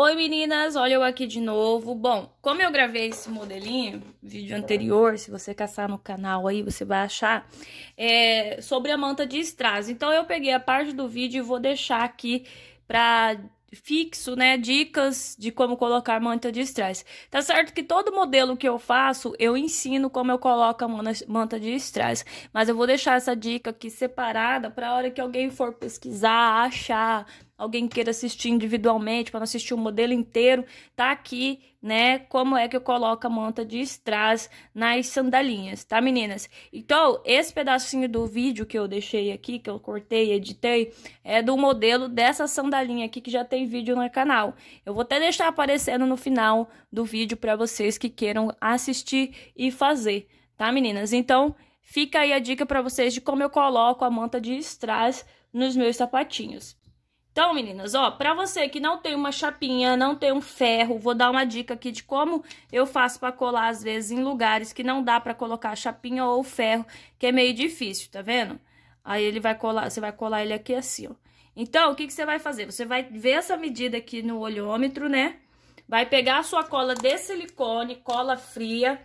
Oi meninas, olha eu aqui de novo. Bom, como eu gravei esse modelinho, vídeo anterior, se você caçar no canal aí, você vai achar, é, sobre a manta de strass. Então eu peguei a parte do vídeo e vou deixar aqui pra fixo, né, dicas de como colocar manta de strass. Tá certo que todo modelo que eu faço, eu ensino como eu coloco a manta de strass, mas eu vou deixar essa dica aqui separada para a hora que alguém for pesquisar, achar, alguém queira assistir individualmente, para não assistir o modelo inteiro, tá aqui, né, como é que eu coloco a manta de strass nas sandalinhas, tá, meninas? Então, esse pedacinho do vídeo que eu deixei aqui, que eu cortei, editei, é do modelo dessa sandalinha aqui, que já tem vídeo no canal. Eu vou até deixar aparecendo no final do vídeo para vocês que queiram assistir e fazer, tá, meninas? Então, fica aí a dica para vocês de como eu coloco a manta de strass nos meus sapatinhos. Então, meninas, ó, pra você que não tem uma chapinha, não tem um ferro, vou dar uma dica aqui de como eu faço pra colar, às vezes, em lugares que não dá pra colocar chapinha ou ferro, que é meio difícil, tá vendo? Aí ele vai colar, você vai colar ele aqui assim, ó. Então, o que, que você vai fazer? Você vai ver essa medida aqui no olhômetro, né? Vai pegar a sua cola de silicone, cola fria,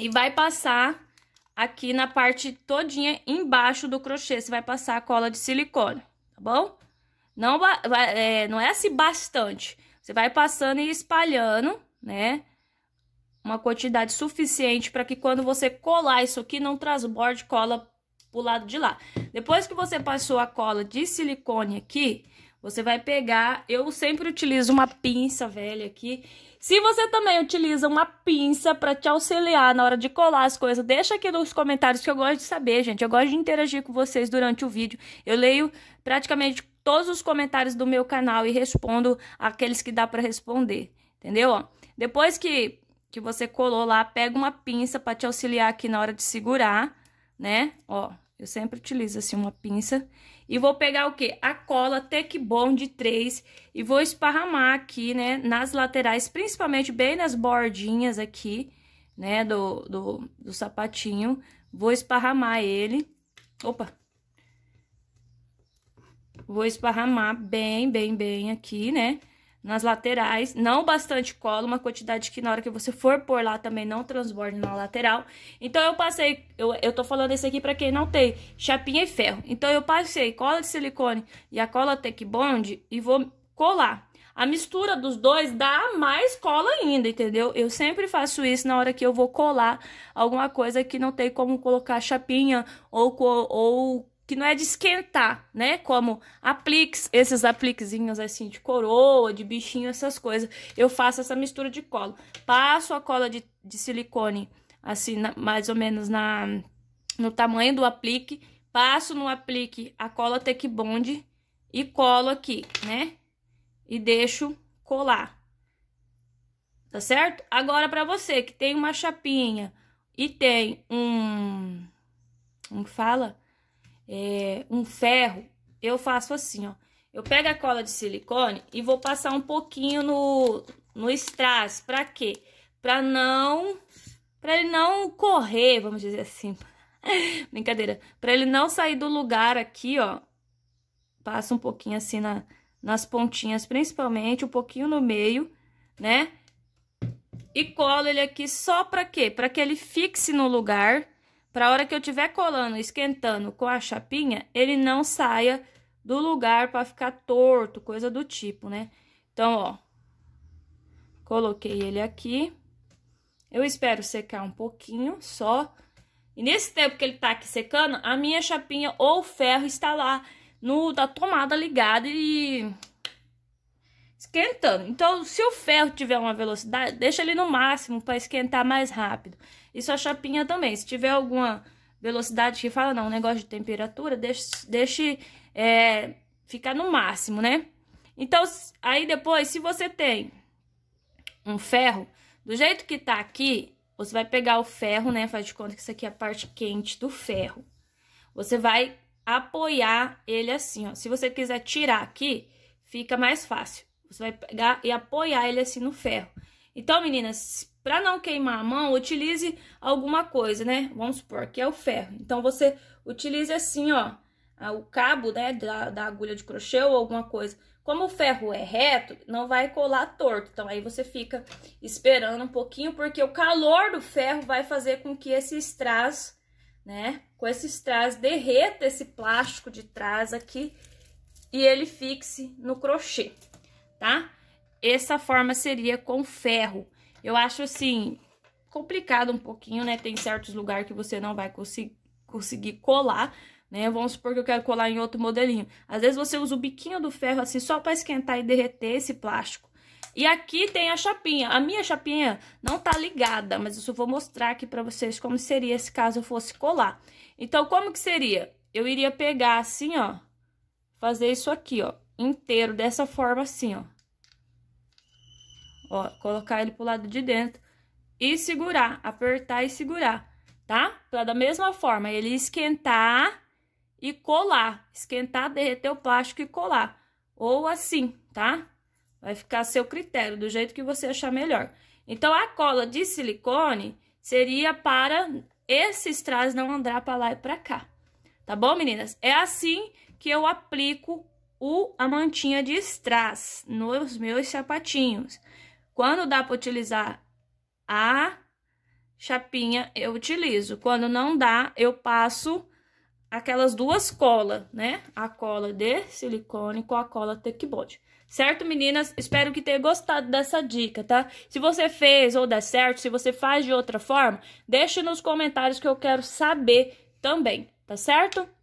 e vai passar aqui na parte todinha embaixo do crochê. Você vai passar a cola de silicone, tá bom? Não, é, não é assim bastante. Você vai passando e espalhando, né? Uma quantidade suficiente para que quando você colar isso aqui, não transborde cola pro lado de lá. Depois que você passou a cola de silicone aqui, você vai pegar... Eu sempre utilizo uma pinça velha aqui. Se você também utiliza uma pinça para te auxiliar na hora de colar as coisas, deixa aqui nos comentários que eu gosto de saber, gente. Eu gosto de interagir com vocês durante o vídeo. Eu leio praticamente todos os comentários do meu canal e respondo aqueles que dá para responder, entendeu? Depois que, que você colou lá, pega uma pinça para te auxiliar aqui na hora de segurar, né? Ó, eu sempre utilizo assim uma pinça. E vou pegar o que? A cola Take Bom de 3 e vou esparramar aqui, né? Nas laterais, principalmente bem nas bordinhas aqui, né? Do, do, do sapatinho. Vou esparramar ele. Opa! Vou esparramar bem, bem, bem aqui, né? Nas laterais, não bastante cola, uma quantidade que na hora que você for pôr lá também não transborde na lateral. Então, eu passei, eu, eu tô falando esse aqui pra quem não tem chapinha e ferro. Então, eu passei cola de silicone e a cola Tech Bond e vou colar. A mistura dos dois dá mais cola ainda, entendeu? Eu sempre faço isso na hora que eu vou colar alguma coisa que não tem como colocar chapinha ou, ou que não é de esquentar, né? Como apliques, esses apliquezinhos assim de coroa, de bichinho, essas coisas. Eu faço essa mistura de cola. Passo a cola de, de silicone, assim, na, mais ou menos na, no tamanho do aplique. Passo no aplique a cola Tech Bond e colo aqui, né? E deixo colar. Tá certo? Agora, pra você que tem uma chapinha e tem um... Como que fala? é, um ferro, eu faço assim, ó. Eu pego a cola de silicone e vou passar um pouquinho no, no strass. Pra quê? Pra não... Pra ele não correr, vamos dizer assim. Brincadeira. Pra ele não sair do lugar aqui, ó. Passa um pouquinho assim na, nas pontinhas, principalmente. Um pouquinho no meio, né? E colo ele aqui só pra quê? Pra que ele fixe no lugar para a hora que eu tiver colando, esquentando com a chapinha, ele não saia do lugar para ficar torto, coisa do tipo, né? Então, ó, coloquei ele aqui. Eu espero secar um pouquinho só. E nesse tempo que ele tá aqui secando, a minha chapinha ou ferro está lá no da tomada ligada e esquentando. Então, se o ferro tiver uma velocidade, deixa ele no máximo para esquentar mais rápido. E sua chapinha também. Se tiver alguma velocidade que fala, não, um negócio de temperatura, deixe, deixe é, ficar no máximo, né? Então, aí depois, se você tem um ferro, do jeito que tá aqui, você vai pegar o ferro, né? Faz de conta que isso aqui é a parte quente do ferro. Você vai apoiar ele assim, ó. Se você quiser tirar aqui, fica mais fácil. Você vai pegar e apoiar ele assim no ferro. Então, meninas, para não queimar a mão, utilize alguma coisa, né? Vamos supor que é o ferro. Então, você utilize assim, ó, o cabo, né, da, da agulha de crochê ou alguma coisa. Como o ferro é reto, não vai colar torto. Então, aí você fica esperando um pouquinho, porque o calor do ferro vai fazer com que esse strass, né, com esse strass derreta esse plástico de trás aqui e ele fixe no crochê, tá? Tá? Essa forma seria com ferro. Eu acho, assim, complicado um pouquinho, né? Tem certos lugares que você não vai consi conseguir colar, né? Vamos supor que eu quero colar em outro modelinho. Às vezes você usa o biquinho do ferro, assim, só para esquentar e derreter esse plástico. E aqui tem a chapinha. A minha chapinha não tá ligada, mas eu só vou mostrar aqui pra vocês como seria se caso eu fosse colar. Então, como que seria? Eu iria pegar assim, ó, fazer isso aqui, ó, inteiro, dessa forma assim, ó. Ó, colocar ele pro lado de dentro e segurar, apertar e segurar, tá? Pra da mesma forma ele esquentar e colar. Esquentar, derreter o plástico e colar. Ou assim, tá? Vai ficar a seu critério, do jeito que você achar melhor. Então, a cola de silicone seria para esses strass não andar para lá e para cá. Tá bom, meninas? É assim que eu aplico o, a mantinha de strass nos meus sapatinhos. Quando dá para utilizar a chapinha, eu utilizo. Quando não dá, eu passo aquelas duas colas, né? A cola de silicone com a cola Tecbond. Certo, meninas? Espero que tenha gostado dessa dica, tá? Se você fez ou der certo, se você faz de outra forma, deixe nos comentários que eu quero saber também, tá certo?